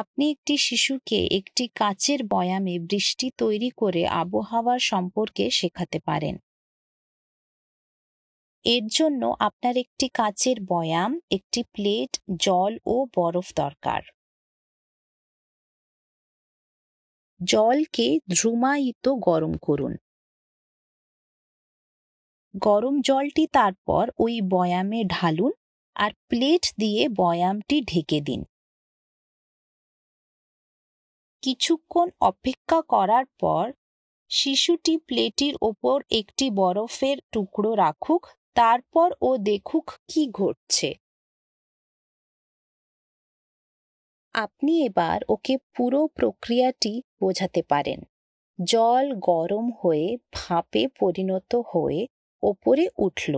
আপনি একটি শিশুকে একটি কাচের বয়ামে বৃষ্টি তৈরি করে আবহাওয়ার সম্পর্কে শেখাতে পারেন এর জন্য আপনার একটি কাচের বয়াম একটি প্লেট জল ও বরফ দরকার জলকে ধ্রুমায়িত গরম করুন গরম জলটি তারপর ওই বয়ামে ঢালুন আর প্লেট দিয়ে বয়ামটি ঢেকে দিন কিছুক্ষণ অপেক্ষা করার পর শিশুটি প্লেটির ওপর একটি বরফের টুকরো রাখুক তারপর ও দেখুক কি ঘটছে আপনি এবার ওকে পুরো প্রক্রিয়াটি বোঝাতে পারেন জল গরম হয়ে ভাপে পরিণত হয়ে ওপরে উঠল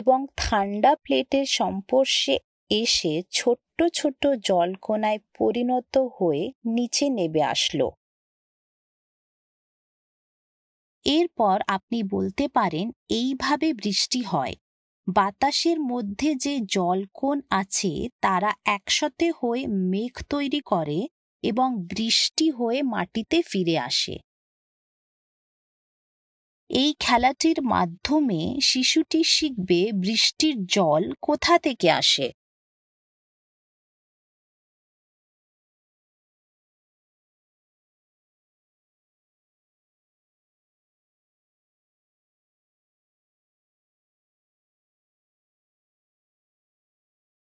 এবং ঠান্ডা প্লেটের সম্পর্শে এসে ছোট্ট ছোট্ট জলকোনায় পরিণত হয়ে নিচে নেবে আসলো এরপর আপনি বলতে পারেন এইভাবে বৃষ্টি হয় বাতাসের মধ্যে যে জলকোন আছে তারা একসাথে হয়ে মেঘ তৈরি করে এবং বৃষ্টি হয়ে মাটিতে ফিরে আসে এই খেলাটির মাধ্যমে শিশুটি শিখবে বৃষ্টির জল কোথা থেকে আসে